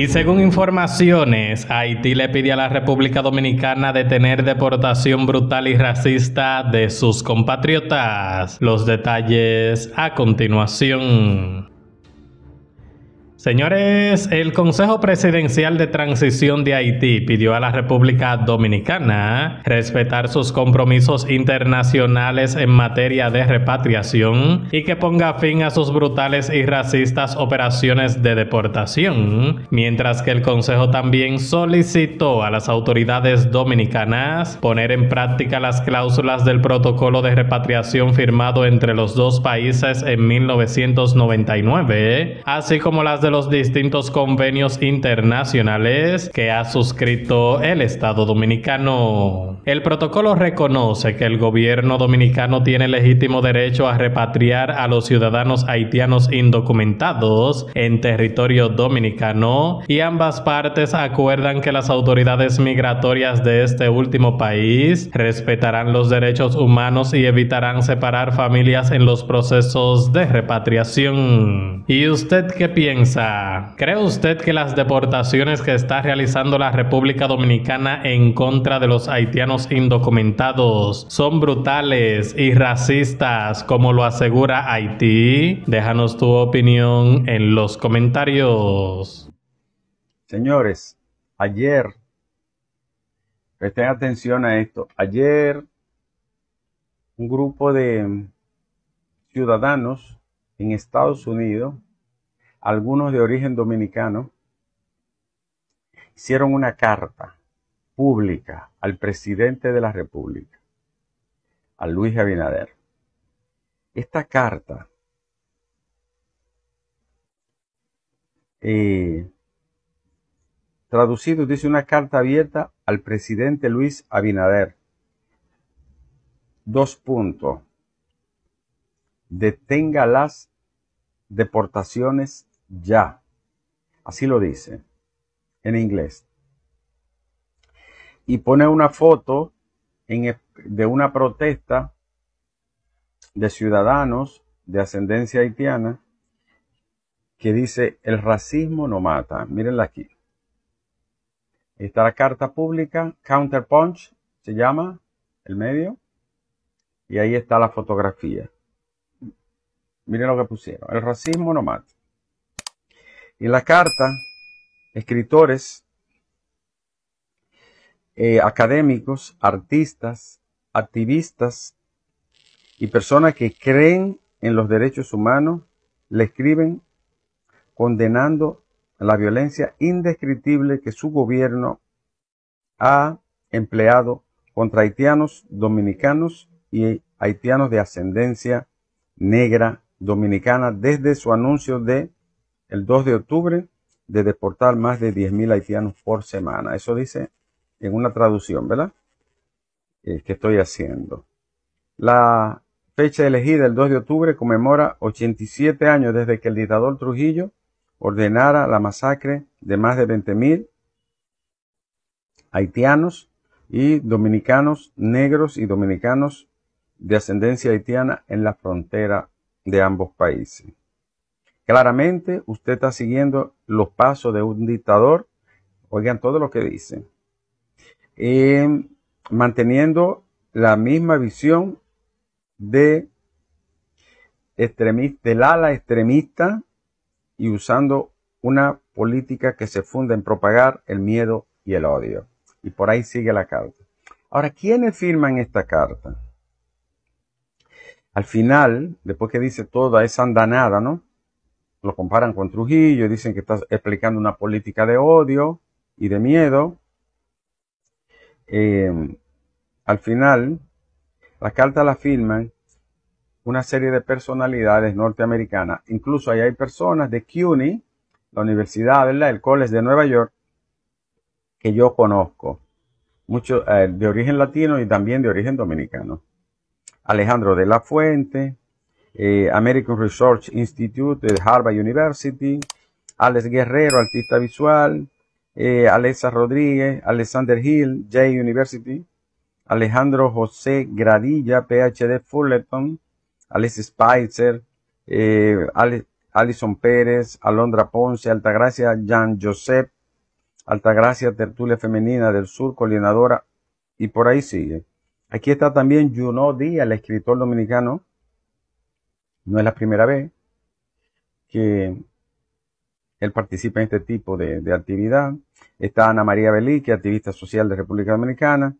Y según informaciones, Haití le pide a la República Dominicana detener deportación brutal y racista de sus compatriotas. Los detalles a continuación. Señores, el Consejo Presidencial de Transición de Haití pidió a la República Dominicana respetar sus compromisos internacionales en materia de repatriación y que ponga fin a sus brutales y racistas operaciones de deportación, mientras que el Consejo también solicitó a las autoridades dominicanas poner en práctica las cláusulas del protocolo de repatriación firmado entre los dos países en 1999, así como las de los distintos convenios internacionales que ha suscrito el Estado Dominicano. El protocolo reconoce que el gobierno dominicano tiene legítimo derecho a repatriar a los ciudadanos haitianos indocumentados en territorio dominicano y ambas partes acuerdan que las autoridades migratorias de este último país respetarán los derechos humanos y evitarán separar familias en los procesos de repatriación. ¿Y usted qué piensa? ¿cree usted que las deportaciones que está realizando la República Dominicana en contra de los haitianos indocumentados son brutales y racistas como lo asegura Haití? Déjanos tu opinión en los comentarios. Señores, ayer, presten atención a esto, ayer un grupo de ciudadanos en Estados Unidos algunos de origen dominicano, hicieron una carta pública al presidente de la República, a Luis Abinader. Esta carta eh, traducido dice una carta abierta al presidente Luis Abinader. Dos puntos. Detenga las deportaciones ya. Así lo dice en inglés. Y pone una foto de una protesta de ciudadanos de ascendencia haitiana que dice el racismo no mata. Mírenla aquí. Está la carta pública, Counterpunch, se llama el medio. Y ahí está la fotografía. Miren lo que pusieron. El racismo no mata. En la carta, escritores, eh, académicos, artistas, activistas y personas que creen en los derechos humanos le escriben condenando la violencia indescriptible que su gobierno ha empleado contra haitianos dominicanos y haitianos de ascendencia negra dominicana desde su anuncio de el 2 de octubre de deportar más de 10.000 haitianos por semana. Eso dice en una traducción, ¿verdad? Eh, que estoy haciendo. La fecha elegida, el 2 de octubre, conmemora 87 años desde que el dictador Trujillo ordenara la masacre de más de 20.000 haitianos y dominicanos negros y dominicanos de ascendencia haitiana en la frontera de ambos países. Claramente usted está siguiendo los pasos de un dictador. Oigan todo lo que dice. Eh, manteniendo la misma visión de extremista, del ala extremista y usando una política que se funda en propagar el miedo y el odio. Y por ahí sigue la carta. Ahora, ¿quiénes firman esta carta? Al final, después que dice toda esa andanada, ¿no? lo comparan con Trujillo y dicen que está explicando una política de odio y de miedo. Eh, al final, la carta la firman una serie de personalidades norteamericanas. Incluso ahí hay personas de CUNY, la universidad, ¿verdad? El College de Nueva York, que yo conozco. Muchos eh, de origen latino y también de origen dominicano. Alejandro de la Fuente, eh, American Research Institute de Harvard University, Alex Guerrero, artista visual, Alessa eh, Alexa Rodríguez, Alexander Hill, Jay University, Alejandro José Gradilla, PhD Fullerton, Alex Spicer, eh, Alison Pérez, Alondra Ponce, Altagracia Jan Joseph, Altagracia Tertulia Femenina del Sur, coordinadora, y por ahí sigue. Aquí está también Juno Díaz, el escritor dominicano, no es la primera vez que él participa en este tipo de, actividad. Está Ana María Belí, que activista social de República Dominicana.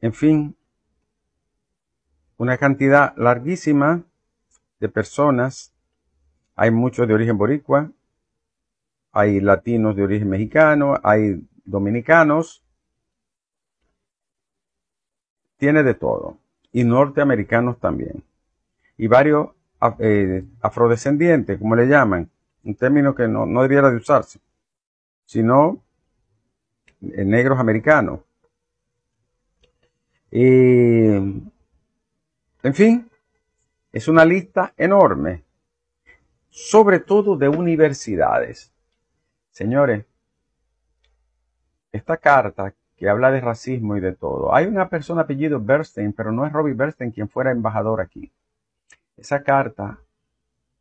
En fin, una cantidad larguísima de personas. Hay muchos de origen boricua, hay latinos de origen mexicano, hay dominicanos. Tiene de todo. Y norteamericanos también. Y varios eh, afrodescendiente, como le llaman, un término que no, no debiera de usarse, sino eh, negros americanos. en fin, es una lista enorme, sobre todo de universidades. Señores, esta carta que habla de racismo y de todo. Hay una persona apellido Bernstein, pero no es Robbie Bernstein quien fuera embajador aquí. Esa carta,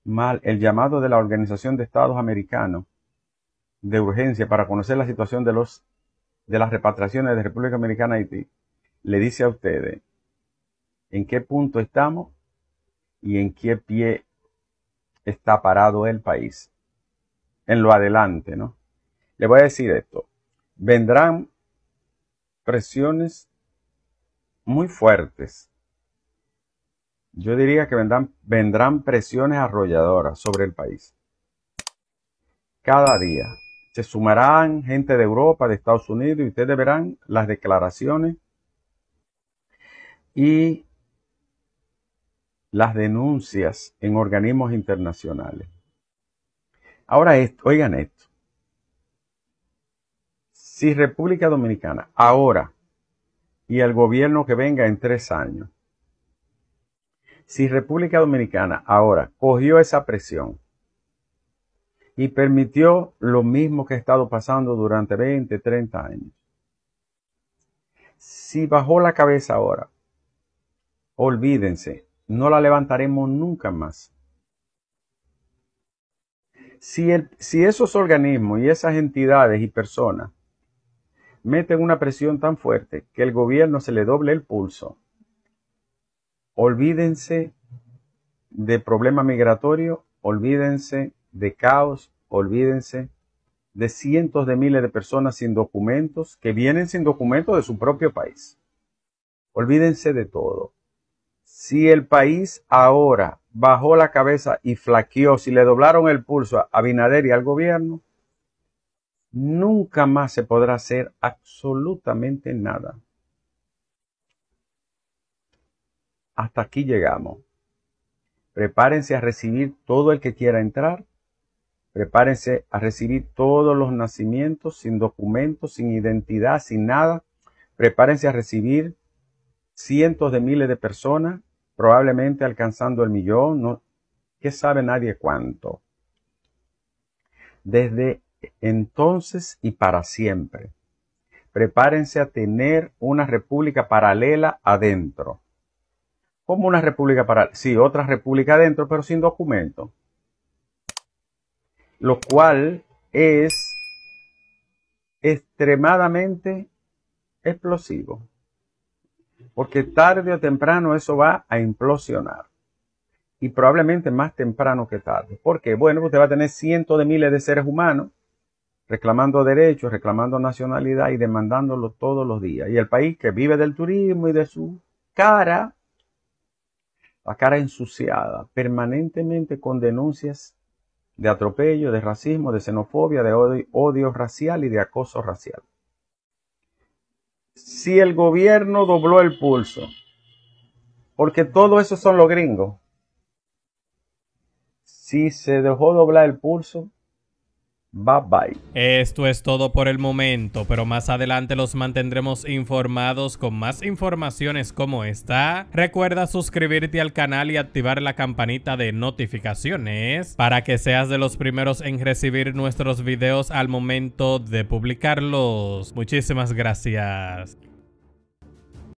mal el llamado de la Organización de Estados Americanos de urgencia para conocer la situación de, los, de las repatriaciones de República Americana de Haití, le dice a ustedes en qué punto estamos y en qué pie está parado el país. En lo adelante, ¿no? Le voy a decir esto. Vendrán presiones muy fuertes yo diría que vendrán, presiones arrolladoras sobre el país. Cada día se sumarán gente de Europa, de Estados Unidos, y ustedes verán las declaraciones y las denuncias en organismos internacionales. Ahora esto, oigan esto. Si República Dominicana ahora y el gobierno que venga en tres años si República Dominicana ahora cogió esa presión y permitió lo mismo que ha estado pasando durante 20, 30 años, si bajó la cabeza ahora, olvídense, no la levantaremos nunca más. Si, esos organismos y esas entidades y personas meten una presión tan fuerte que el gobierno se le doble el pulso, Olvídense de problema migratorio, olvídense de caos, olvídense de cientos de miles de personas sin documentos que vienen sin documentos de su propio país. Olvídense de todo. Si el país ahora bajó la cabeza y flaqueó, si le doblaron el pulso a Binader y al gobierno, nunca más se podrá hacer absolutamente nada. hasta aquí llegamos. Prepárense a recibir todo el que quiera entrar. Prepárense a recibir todos los nacimientos sin documentos, sin identidad, sin nada. Prepárense a recibir cientos de miles de personas, probablemente alcanzando el millón, no, que sabe nadie cuánto. Desde entonces y para siempre. Prepárense a tener una república paralela adentro como una república para, sí, otra república adentro, pero sin documento. Lo cual es extremadamente explosivo. Porque tarde o temprano eso va a implosionar. Y probablemente más temprano que tarde. Porque, Bueno, usted va a tener cientos de miles de seres humanos reclamando derechos, reclamando nacionalidad y demandándolo todos los días. Y el país que vive del turismo y de su cara, la cara ensuciada permanentemente con denuncias de atropello, de racismo, de xenofobia, de odio, odio racial y de acoso racial. Si el gobierno dobló el pulso, porque todo eso son los gringos, si se dejó doblar el pulso, Bye bye. Esto es todo por el momento, pero más adelante los mantendremos informados con más informaciones como esta. Recuerda suscribirte al canal y activar la campanita de notificaciones para que seas de los primeros en recibir nuestros videos al momento de publicarlos. Muchísimas gracias.